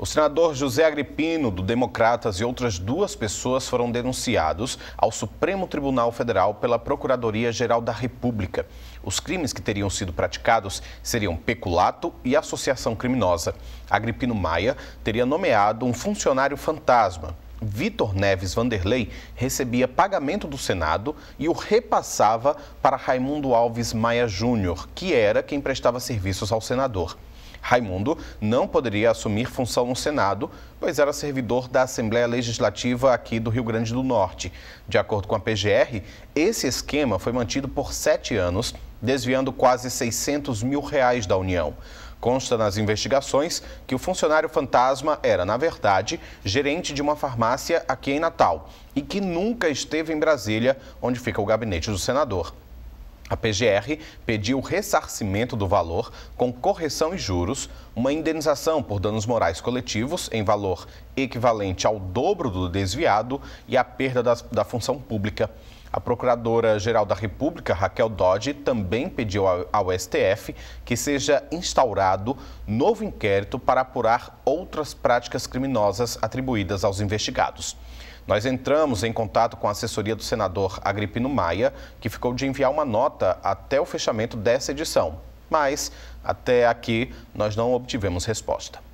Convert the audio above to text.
O senador José Agripino, do Democratas, e outras duas pessoas foram denunciados ao Supremo Tribunal Federal pela Procuradoria-Geral da República. Os crimes que teriam sido praticados seriam peculato e associação criminosa. Agripino Maia teria nomeado um funcionário fantasma. Vitor Neves Vanderlei recebia pagamento do Senado e o repassava para Raimundo Alves Maia Júnior, que era quem prestava serviços ao senador. Raimundo não poderia assumir função no Senado, pois era servidor da Assembleia Legislativa aqui do Rio Grande do Norte. De acordo com a PGR, esse esquema foi mantido por sete anos, desviando quase 600 mil reais da União. Consta nas investigações que o funcionário fantasma era, na verdade, gerente de uma farmácia aqui em Natal e que nunca esteve em Brasília, onde fica o gabinete do senador. A PGR pediu ressarcimento do valor com correção e juros, uma indenização por danos morais coletivos em valor equivalente ao dobro do desviado e a perda da função pública. A Procuradora-Geral da República, Raquel Dodge, também pediu ao STF que seja instaurado novo inquérito para apurar outras práticas criminosas atribuídas aos investigados. Nós entramos em contato com a assessoria do senador Agripino Maia, que ficou de enviar uma nota até o fechamento dessa edição. Mas, até aqui, nós não obtivemos resposta.